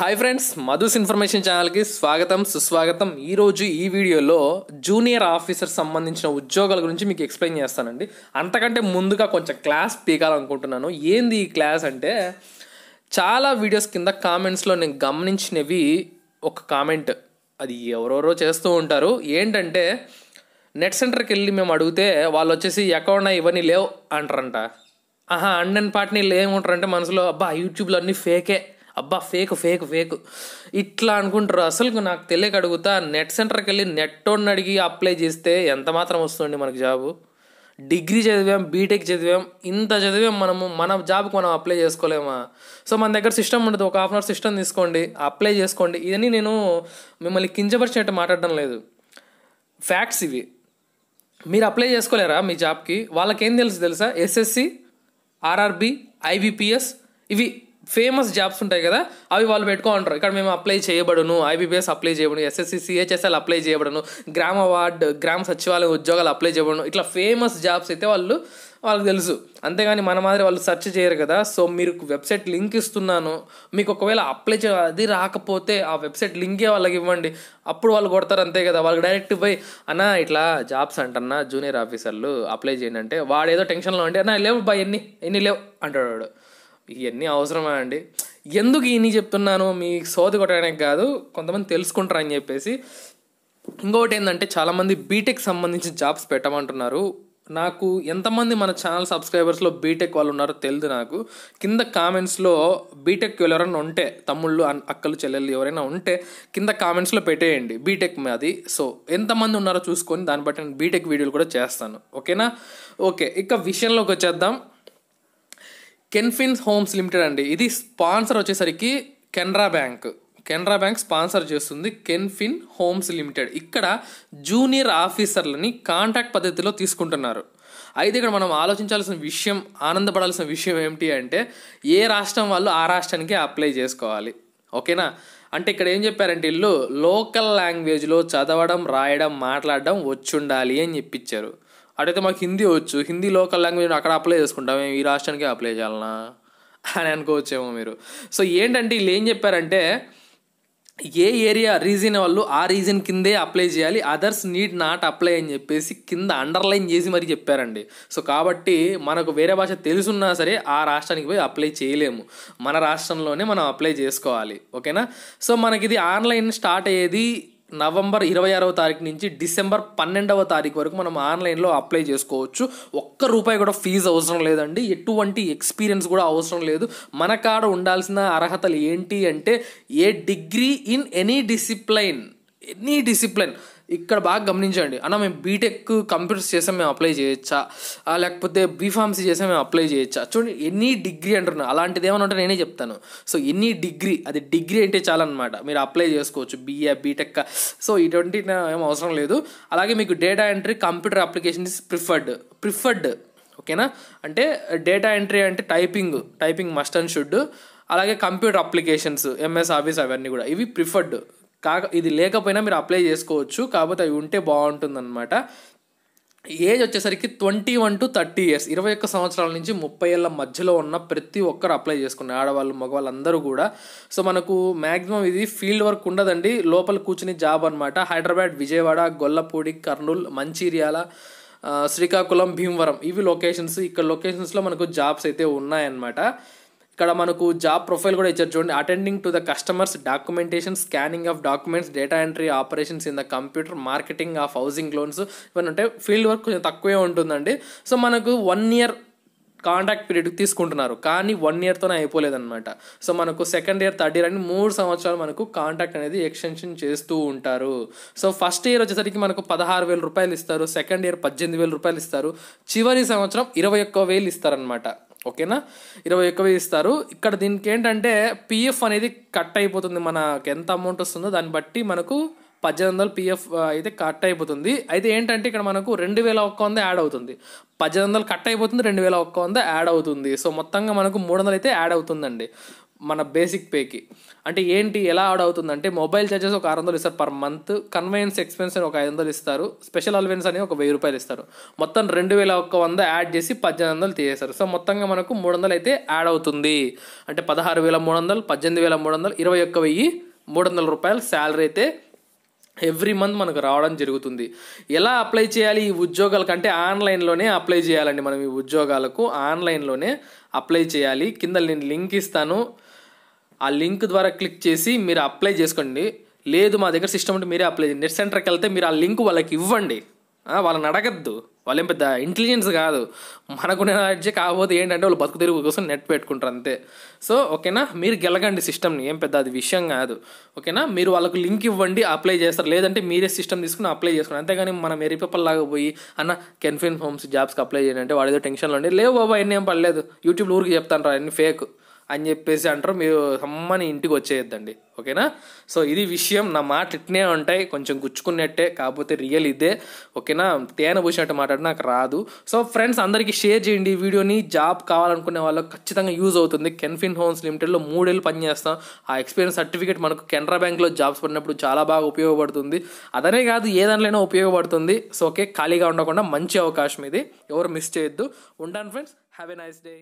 hi friends మధుస్ information ఛానల్కి స్వాగతం సుస్వాగతం ఈరోజు ఈ వీడియోలో జూనియర్ ఆఫీసర్ సంబంధించిన ఉద్యోగాల గురించి మీకు ఎక్స్ప్లెయిన్ చేస్తానండి అంతకంటే ముందుగా కొంచెం క్లాస్ పీకాలనుకుంటున్నాను ఏంది ఈ క్లాస్ అంటే చాలా వీడియోస్ కింద కామెంట్స్లో నేను గమనించినవి ఒక కామెంట్ అది ఎవరెవరో చేస్తూ ఉంటారు ఏంటంటే నెట్ సెంటర్కి వెళ్ళి మేము అడిగితే వాళ్ళు వచ్చేసి అకౌంట్ ఇవన్నీ లేవు అంటారంట ఆహా అండ్ అండ్ పార్ట్ని లేముంటారంటే మనసులో అబ్బా యూట్యూబ్లో అన్నీ ఫేకే అబ్బా ఫేక్ ఫేక్ ఫేక్ ఇట్లా అనుకుంటారు అసలు నాకు తెలియక అడుగుతా నెట్ సెంటర్కి వెళ్ళి నెట్టోని అడిగి అప్లై చేస్తే ఎంత మాత్రం వస్తుంది మనకు జాబు డిగ్రీ చదివాం బీటెక్ చదివాం ఇంత చదివాం మనము మన జాబ్కి మనం అప్లై చేసుకోలేమా సో మన దగ్గర సిస్టమ్ ఉండదు ఒక హాఫ్ అన్ అవర్ సిస్టమ్ తీసుకోండి అప్లై చేసుకోండి ఇదని నేను మిమ్మల్ని కించపరిచినట్టు మాట్లాడడం లేదు ఫ్యాక్ట్స్ ఇవి మీరు అప్లై చేసుకోలేరా మీ జాబ్కి వాళ్ళకేం తెలుసు తెలుసా ఎస్ఎస్సి ఆర్ఆర్బి ఐబిపిఎస్ ఇవి ఫేమస్ జాబ్స్ ఉంటాయి కదా అవి వాళ్ళు పెట్టుకో అంటారు ఇక్కడ మేము అప్లై చేయబడును ఐబీబీఎస్ అప్లై చేయబడును ఎస్ఎస్సి సిహెచ్ఎస్ఎల్ అప్లై చేయబడును గ్రామ వార్డ్ గ్రామ సచివాలయం ఉద్యోగాలు అప్లై చేయబడును ఇట్లా ఫేమస్ జాబ్స్ అయితే వాళ్ళు వాళ్ళకి తెలుసు అంతేగాని మన మాదిరి వాళ్ళు సెర్చ్ చేయరు కదా సో మీరు వెబ్సైట్ లింక్ ఇస్తున్నాను మీకు ఒకవేళ అప్లై చే అది రాకపోతే ఆ వెబ్సైట్ లింకే వాళ్ళకి ఇవ్వండి అప్పుడు వాళ్ళు కొడతారు అంతే కదా వాళ్ళకి డైరెక్ట్ పోయి అన్న ఇట్లా జాబ్స్ అంటన్నా జూనియర్ ఆఫీసర్లు అప్లై చేయండి అంటే ఏదో టెన్షన్లో ఉంటే అన్న లేవు బా ఎన్ని ఎన్ని లేవు అంటాడు ఇవన్నీ అవసరమా అండి ఎందుకు ఇన్ని చెప్తున్నాను మీ సోది కొట్టడానికి కాదు కొంతమంది తెలుసుకుంటారని చెప్పేసి ఇంకొకటి ఏంటంటే చాలామంది బీటెక్ సంబంధించిన జాబ్స్ పెట్టమంటున్నారు నాకు ఎంతమంది మన ఛానల్ సబ్స్క్రైబర్స్లో బీటెక్ వాళ్ళు ఉన్నారో తెలియదు నాకు కింద కామెంట్స్లో బీటెక్ ఎవరైనా ఉంటే తమ్ముళ్ళు అక్కలు చెల్లెళ్ళు ఎవరైనా ఉంటే కింద కామెంట్స్లో పెట్టేయండి బీటెక్ అది సో ఎంతమంది ఉన్నారో చూసుకొని దాన్ని బట్టి నేను బీటెక్ వీడియోలు కూడా చేస్తాను ఓకేనా ఓకే ఇక విషయంలోకి వచ్చేద్దాం కెన్ఫిన్స్ హోమ్స్ లిమిటెడ్ అండి ఇది స్పాన్సర్ వచ్చేసరికి Canara Bank Canara Bank sponsor చేస్తుంది కెన్ఫిన్ హోమ్స్ లిమిటెడ్ ఇక్కడ జూనియర్ ఆఫీసర్లని కాంటాక్ట్ పద్ధతిలో తీసుకుంటున్నారు అయితే ఇక్కడ మనం ఆలోచించాల్సిన విషయం ఆనందపడాల్సిన విషయం ఏమిటి అంటే ఏ రాష్ట్రం వాళ్ళు ఆ రాష్ట్రానికి అప్లై చేసుకోవాలి ఓకేనా అంటే ఇక్కడ ఏం చెప్పారంటే ఇల్లు లోకల్ లాంగ్వేజ్లో చదవడం రాయడం మాట్లాడడం వచ్చుండాలి అని చెప్పించారు అడిగితే మాకు హిందీ వచ్చు హిందీ లోకల్ లాంగ్వేజ్ అక్కడ అప్లై చేసుకుంటాం మేము ఈ రాష్ట్రానికి అప్లై చేయాలనా అని అనుకోవచ్చేమో మీరు సో ఏంటంటే వీళ్ళు ఏం చెప్పారంటే ఏ ఏరియా రీజన్ వాళ్ళు ఆ రీజన్ కిందే అప్లై చేయాలి అదర్స్ నీడ్ నాట్ అప్లై అని చెప్పేసి కింద అండర్లైన్ చేసి మరీ చెప్పారండి సో కాబట్టి మనకు వేరే భాష తెలుసున్నా సరే ఆ రాష్ట్రానికి పోయి అప్లై చేయలేము మన రాష్ట్రంలోనే మనం అప్లై చేసుకోవాలి ఓకేనా సో మనకి ఇది ఆన్లైన్ స్టార్ట్ అయ్యేది నవంబర్ ఇరవై ఆరవ తారీఖు నుంచి డిసెంబర్ పన్నెండవ తారీఖు వరకు మనం ఆన్లైన్లో అప్లై చేసుకోవచ్చు ఒక్క రూపాయి కూడా ఫీజు అవసరం లేదండి ఎటువంటి ఎక్స్పీరియన్స్ కూడా అవసరం లేదు మన కాడ ఉండాల్సిన అర్హతలు ఏంటి అంటే a degree in any discipline any discipline ఇక్కడ బాగా గమనించండి అన్న మేము బీటెక్ కంప్యూటర్స్ చేసాం మేము అప్లై చేయొచ్చా లేకపోతే బీఫార్మసీ చేసాం మేము అప్లై చేయొచ్చా చూడండి ఎన్ని డిగ్రీ అంటున్నా అలాంటిది ఏమైనా ఉంటే నేనే చెప్తాను సో ఎన్ని డిగ్రీ అది డిగ్రీ అంటే చాలన్నమాట మీరు అప్లై చేసుకోవచ్చు బీఏ బీటెక్ సో ఇటువంటి ఏం అవసరం లేదు అలాగే మీకు data entry computer application is preferred preferred ఓకేనా అంటే డేటా ఎంట్రీ అంటే typing typing must and should అలాగే కంప్యూటర్ అప్లికేషన్స్ ఎంఎస్ ఆఫీస్ అవన్నీ కూడా ఇవి ప్రిఫర్డ్ కాక ఇది లేకపోయినా మీరు అప్లై చేసుకోవచ్చు కాకపోతే అవి ఉంటే బాగుంటుందన్నమాట ఏజ్ వచ్చేసరికి twenty one to thirty years ఇరవై ఒక్క సంవత్సరాల నుంచి ముప్పై ఏళ్ళ మధ్యలో ఉన్న ప్రతి ఒక్కరు అప్లై చేసుకున్నారు ఆడవాళ్ళు మగవాళ్ళు అందరూ కూడా సో మనకు మ్యాక్సిమం ఇది ఫీల్డ్ వర్క్ ఉండదండి లోపల కూర్చుని జాబ్ అనమాట హైదరాబాద్ విజయవాడ గొల్లపూడి కర్నూలు మంచిర్యాల శ్రీకాకుళం భీమవరం ఇవి లొకేషన్స్ ఇక్కడ లొకేషన్స్లో మనకు జాబ్స్ అయితే ఉన్నాయన్నమాట ఇక్కడ మనకు జాబ్ ప్రొఫైల్ కూడా ఇచ్చారు చూడండి attending to the customers documentation scanning of documents data entry operations in the computer marketing of housing loans ఇవన్నీ ఉంటే ఫీల్డ్ వర్క్ కొంచెం తక్కువే ఉంటుందండి సో మనకు వన్ ఇయర్ కాంట్రాక్ట్ పీరియడ్ తీసుకుంటున్నారు కానీ వన్ ఇయర్తోనే అయిపోలేదన్నమాట సో మనకు సెకండ్ ఇయర్ థర్డ్ ఇయర్ అని మూడు సంవత్సరాలు మనకు కాంట్రాక్ట్ అనేది ఎక్స్టెన్షన్ చేస్తూ ఉంటారు సో ఫస్ట్ ఇయర్ వచ్చేసరికి మనకు పదహారు వేల రూపాయలు ఇస్తారు సెకండ్ ఇయర్ పద్దెనిమిది వేల రూపాయలు ఇస్తారు చివరి సంవత్సరం ఇరవై ఒక్క వేలు ఇస్తారనమాట ఓకేనా ఇరవై ఎక్కువ ఇస్తారు ఇక్కడ దీనికి ఏంటంటే పిఎఫ్ అనేది కట్ అయిపోతుంది మనకు ఎంత అమౌంట్ వస్తుందో దాన్ని బట్టి మనకు పద్దెనిమిది వందలు పిఎఫ్ అయితే కట్ అయిపోతుంది అయితే ఏంటంటే ఇక్కడ మనకు రెండు వేల ఒక్క వంద యాడ్ అవుతుంది పద్దెనిమిది వందలు కట్ అయిపోతుంది రెండు వేల ఒక్క వంద యాడ్ అవుతుంది సో మొత్తంగా మనకు మూడు వందలు అయితే యాడ్ అవుతుందండి మన బేసిక్ పేకి అంటే ఏంటి ఎలా యాడ్ అవుతుందంటే మొబైల్ ఛార్జెస్ ఒక ఆరు వందలు ఇస్తారు పర్ మంత్ కన్వెన్స్ ఎక్స్పెన్స్ అని ఒక ఐదు వందలు ఇస్తారు స్పెషల్ అలవెన్స్ అని ఒక వెయ్యి రూపాయలు ఇస్తారు మొత్తం రెండు వేల ఒక్క వంద యాడ్ చేసి పద్దెనిమిది వందలు తీసేస్తారు సో మొత్తంగా మనకు మూడు వందలు అయితే యాడ్ అవుతుంది అంటే పదహారు వేల మూడు వందలు పద్దెనిమిది వేల మూడు వందలు ఇరవై ఒక్క వెయ్యి మూడు వందల రూపాయలు శాలరీ అయితే ఎవ్రీ మంత్ మనకు రావడం జరుగుతుంది ఎలా అప్లై చేయాలి ఈ ఉద్యోగాలకు అంటే ఆన్లైన్లోనే అప్లై చేయాలండి మనం ఈ ఉద్యోగాలకు ఆన్లైన్లోనే అప్లై చేయాలి కింద నేను లింక్ ఇస్తాను ఆ లింక్ ద్వారా క్లిక్ చేసి మీరు అప్లై చేసుకోండి లేదు మా దగ్గర సిస్టమ్ ఉంటే మీరే అప్లై చేయండి నెట్ సెంటర్కి వెళ్తే మీరు ఆ లింక్ వాళ్ళకి ఇవ్వండి వాళ్ళని అడగద్దు వాళ్ళేం పెద్ద ఇంటెలిజెన్స్ కాదు మనకునే నాలెడ్జ్ కాకపోతే ఏంటంటే వాళ్ళు బతుకు తెరుగు కోసం నెట్ పెట్టుకుంటారు అంతే సో ఓకేనా మీరు గెలగండి సిస్టమ్ని ఏం పెద్ద అది విషయం కాదు ఓకేనా మీరు వాళ్ళకు లింక్ ఇవ్వండి అప్లై చేస్తారు లేదంటే మీరే సిస్టమ్ తీసుకుని అప్లై చేసుకోండి అంతేగాని మనం ఎరిపప్పలు లాగా పోయి అన్న కెన్ఫిన్ హోమ్స్ జాబ్స్కి అప్లై చేయండి అంటే వాడు ఏదో టెన్షన్లో ఉండి లేవు బాబా ఎన్ని ఏం పడలేదు యూట్యూబ్లో ఊరికి చెప్తాను రా అన్ని ఫేక్ అని చెప్పేసి అంటారు మీరు సమ్మని ఇంటికి వచ్చేయద్దండి ఓకేనా సో ఇది విషయం నా మాట ఇట్నే ఉంటాయి కొంచెం గుచ్చుకున్నట్టే కాకపోతే రియల్ ఇదే ఓకేనా తేనె పూసినట్టు మాట్లాడి నాకు రాదు సో ఫ్రెండ్స్ అందరికీ షేర్ చేయండి ఈ వీడియోని జాబ్ కావాలనుకునే వాళ్ళకి ఖచ్చితంగా యూజ్ అవుతుంది కెన్ఫిన్ హోమ్స్ లిమిటెడ్లో మూడేళ్ళు పనిచేస్తాం ఆ ఎక్స్పీరియన్స్ సర్టిఫికేట్ మనకు కెనరా బ్యాంక్లో జాబ్స్ పడినప్పుడు చాలా బాగా ఉపయోగపడుతుంది అదనే కాదు ఏ దానిలోనే ఉపయోగపడుతుంది సో ఓకే ఖాళీగా ఉండకుండా మంచి అవకాశం ఇది ఎవరు మిస్ చేయొద్దు ఉంటాను friends have a nice day